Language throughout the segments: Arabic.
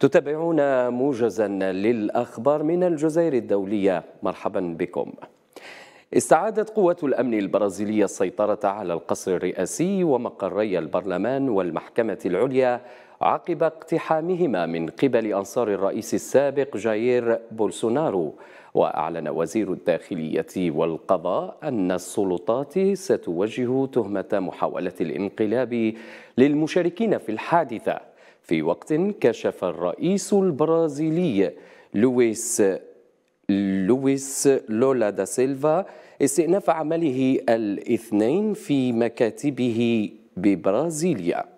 تتابعون موجزا للأخبار من الجزائر الدولية مرحبا بكم استعادت قوة الأمن البرازيلية السيطرة على القصر الرئاسي ومقري البرلمان والمحكمة العليا عقب اقتحامهما من قبل أنصار الرئيس السابق جاير بولسونارو وأعلن وزير الداخلية والقضاء أن السلطات ستوجه تهمة محاولة الانقلاب للمشاركين في الحادثة في وقت كشف الرئيس البرازيلي لويس لويس لولا دا سيلفا استئناف عمله الاثنين في مكاتبه ببرازيليا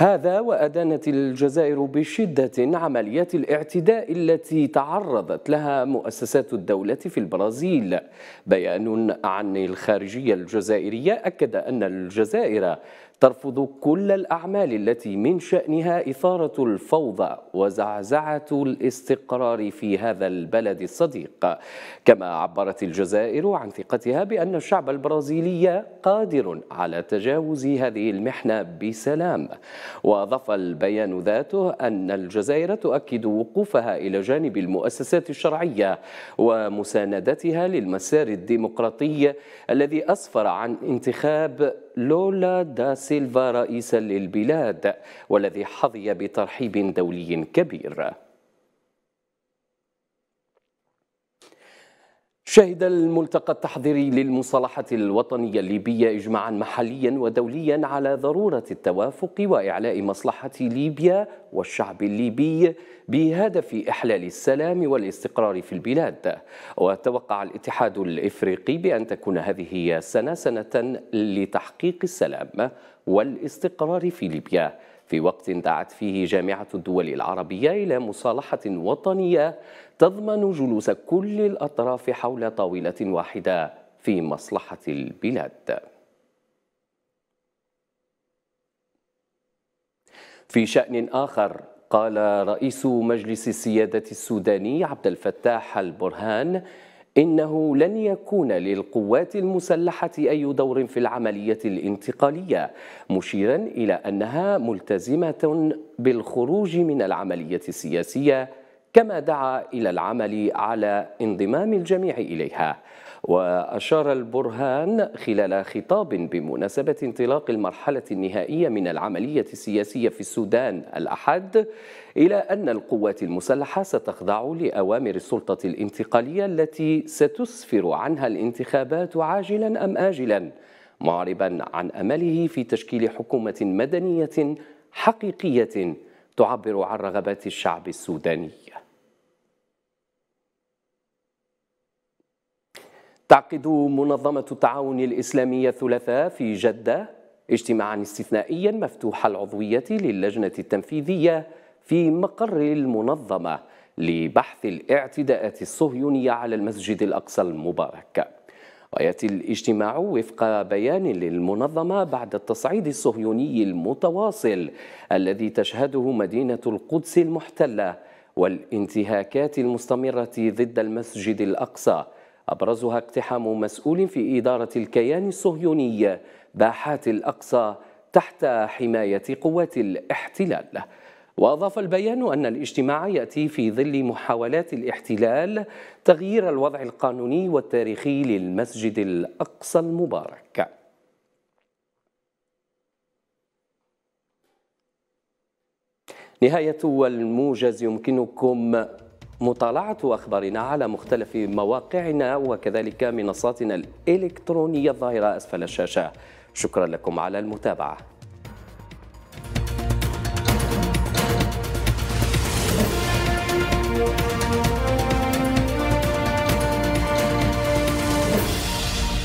هذا وأدانت الجزائر بشدة عمليات الاعتداء التي تعرضت لها مؤسسات الدولة في البرازيل بيان عن الخارجية الجزائرية أكد أن الجزائر ترفض كل الأعمال التي من شأنها إثارة الفوضى وزعزعة الاستقرار في هذا البلد الصديق كما عبرت الجزائر عن ثقتها بأن الشعب البرازيلي قادر على تجاوز هذه المحنة بسلام وأضاف البيان ذاته أن الجزائر تؤكد وقوفها إلى جانب المؤسسات الشرعية ومساندتها للمسار الديمقراطي الذي أسفر عن انتخاب لولا دا سيلفا رئيسا للبلاد والذي حظي بترحيب دولي كبير شهد الملتقى التحضيري للمصالحة الوطنية الليبية إجماعا محليا ودوليا على ضرورة التوافق وإعلاء مصلحة ليبيا والشعب الليبي بهدف إحلال السلام والاستقرار في البلاد وتوقع الاتحاد الإفريقي بأن تكون هذه السنة سنة لتحقيق السلام والاستقرار في ليبيا في وقت دعت فيه جامعة الدول العربية إلى مصالحة وطنية تضمن جلوس كل الأطراف حول طاولة واحدة في مصلحة البلاد في شأن آخر قال رئيس مجلس السيادة السوداني عبد الفتاح البرهان إنه لن يكون للقوات المسلحة أي دور في العملية الانتقالية مشيرا إلى أنها ملتزمة بالخروج من العملية السياسية كما دعا إلى العمل على انضمام الجميع إليها وأشار البرهان خلال خطاب بمناسبة انطلاق المرحلة النهائية من العملية السياسية في السودان الأحد إلى أن القوات المسلحة ستخضع لأوامر السلطة الانتقالية التي ستسفر عنها الانتخابات عاجلا أم آجلا معربا عن أمله في تشكيل حكومة مدنية حقيقية تعبر عن رغبات الشعب السوداني تعقد منظمة التعاون الإسلامي الثلاثاء في جدة اجتماعا استثنائيا مفتوح العضوية للجنة التنفيذية في مقر المنظمة لبحث الاعتداءات الصهيونية على المسجد الأقصى المبارك ويأتي الاجتماع وفق بيان للمنظمة بعد التصعيد الصهيوني المتواصل الذي تشهده مدينة القدس المحتلة والانتهاكات المستمرة ضد المسجد الأقصى أبرزها اقتحام مسؤول في إدارة الكيان الصهيوني باحات الأقصى تحت حماية قوات الاحتلال وأضاف البيان أن الاجتماع يأتي في ظل محاولات الاحتلال تغيير الوضع القانوني والتاريخي للمسجد الأقصى المبارك نهاية الموجز يمكنكم مطالعة أخبارنا على مختلف مواقعنا وكذلك منصاتنا الإلكترونية الظاهرة أسفل الشاشة شكرا لكم على المتابعة